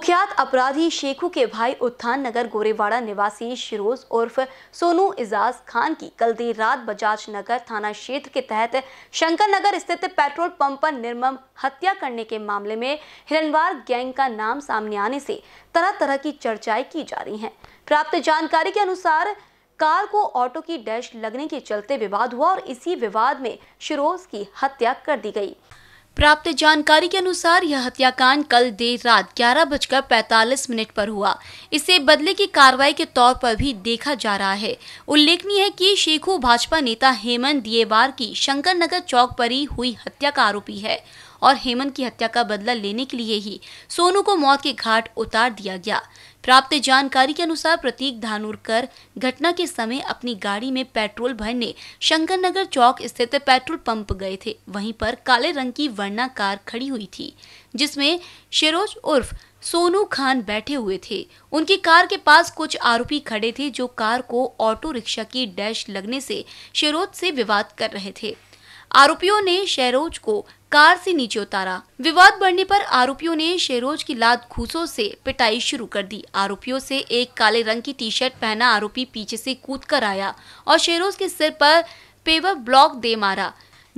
कुख्यात अपराधी शेखू के भाई उत्थान नगर गोरेवाड़ा निवासी शिरोज उर्फ सोनू इजाज खान की कल देर रात बजाज नगर थाना क्षेत्र के तहत शंकर नगर स्थित पेट्रोल पंप पर निर्मम हत्या करने के मामले में हिरनवार गैंग का नाम सामने आने से तरह तरह की चर्चाएं की जा रही हैं प्राप्त जानकारी के अनुसार कार को ऑटो की डैश लगने के चलते विवाद हुआ और इसी विवाद में शिरोज की हत्या कर दी गई प्राप्त जानकारी के अनुसार यह हत्याकांड कल देर रात ग्यारह बजकर पैतालीस मिनट पर हुआ इसे बदले की कार्रवाई के तौर पर भी देखा जा रहा है उल्लेखनीय है कि शेखू भाजपा नेता हेमंत दिएवार की शंकर नगर चौक पर ही हुई हत्या का आरोपी है और हेमंत की हत्या का बदला लेने के लिए ही सोनू को मौत के घाट उतार दिया गया प्राप्त जानकारी के अनुसार प्रतीक धानुरकर घटना के समय अपनी गाड़ी में पेट्रोल भरने शंकर नगर चौक स्थित पेट्रोल पंप गए थे वहीं पर काले रंग की वर्णा कार खड़ी हुई थी जिसमें शेरोज उर्फ सोनू खान बैठे हुए थे उनकी कार के पास कुछ आरोपी खड़े थे जो कार को ऑटो रिक्शा की डैश लगने से शेरोज से विवाद कर रहे थे आरोपियों ने शेरोज को कार से नीचे उतारा विवाद बढ़ने पर आरोपियों ने शेरोज की लात घूसों से पिटाई शुरू कर दी आरोपियों से एक काले रंग की टी शर्ट पहना आरोपी पीछे से कूद कर आया और शेरोज के सिर पर पेवर ब्लॉक दे मारा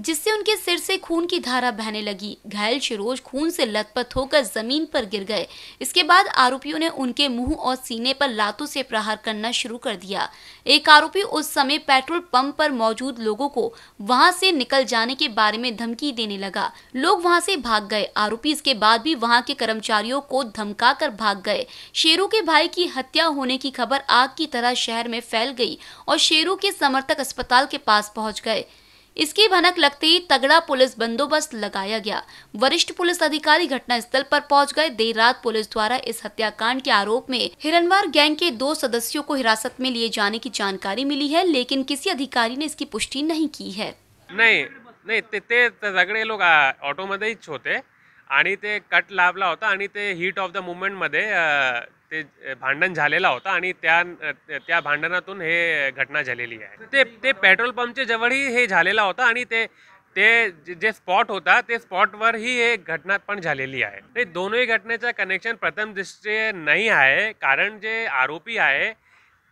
जिससे उनके सिर से खून की धारा बहने लगी घायल शिरोज खून से लथपथ होकर जमीन पर गिर गए इसके बाद आरोपियों ने उनके मुंह और सीने पर लातों से प्रहार करना शुरू कर दिया एक आरोपी उस समय पेट्रोल पंप पर मौजूद लोगों को वहां से निकल जाने के बारे में धमकी देने लगा लोग वहां से भाग गए आरोपी इसके बाद भी वहाँ के कर्मचारियों को धमका कर भाग गए शेरू के भाई की हत्या होने की खबर आग की तरह शहर में फैल गई और शेरू के समर्थक अस्पताल के पास पहुँच गए इसकी भनक लगते ही तगड़ा पुलिस बंदोबस्त लगाया गया वरिष्ठ पुलिस अधिकारी घटनास्थल पर पहुंच गए देर रात पुलिस द्वारा इस हत्याकांड के आरोप में हिरनवार गैंग के दो सदस्यों को हिरासत में लिए जाने की जानकारी मिली है लेकिन किसी अधिकारी ने इसकी पुष्टि नहीं की है नहीं नहीं लोग ऑटो मध्य छोटे कट लाभला होता हीट ऑफ द मध्य ते भांडण झालेला होता आणि त्या त्या भांडणातून हे घटना झालेली आहे ते ते पेट्रोल पंपच्या जवळही हे झालेला होता आणि ते ते जे स्पॉट होता ते स्पॉटवरही हे घटना पण झालेली आहे ते दोनही घटनेचं कनेक्शन प्रथम दृष्टीचे नाही आहे कारण जे आरोपी आहे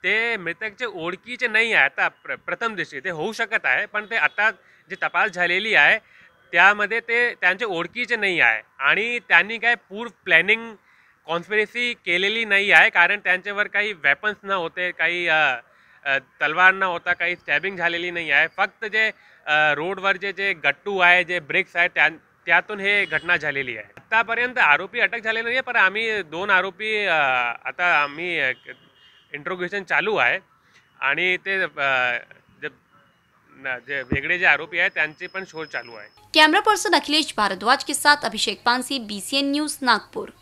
ते मृतकचे ओळखीचे नाही आहे आता प्र प्रथम दृष्टी ते होऊ शकत आहे पण ते आता जे तपास झालेली आहे त्यामध्ये ते त्यांचे ओळखीचे नाही आहे आणि त्यांनी काय पूर्व प्लॅनिंग कॉन्स्पिरेसी केलेली नाही आहे कारण त्यांच्यावर काही वेपन्स न होते काही तलवार न होता काही स्टॅबिंग झालेली नाही आहे फक्त जे रोडवर जे जे गट्टू आहे जे ब्रिक्स आहे त्या त्यातून हे घटना झालेली आहे आत्तापर्यंत आरोपी अटक झाले नाही आहे पण आम्ही दोन आरोपी आता आम्ही इंट्रोग्युशन चालू आहे आणि ते जे वेगळे जे आरोपी आहेत त्यांचे पण शोध चालू आहे कॅमेरा पर्सन अखिलेश भारद्वाज के साथ अभिषेक पानसी बीसीएन न्यूज नागपूर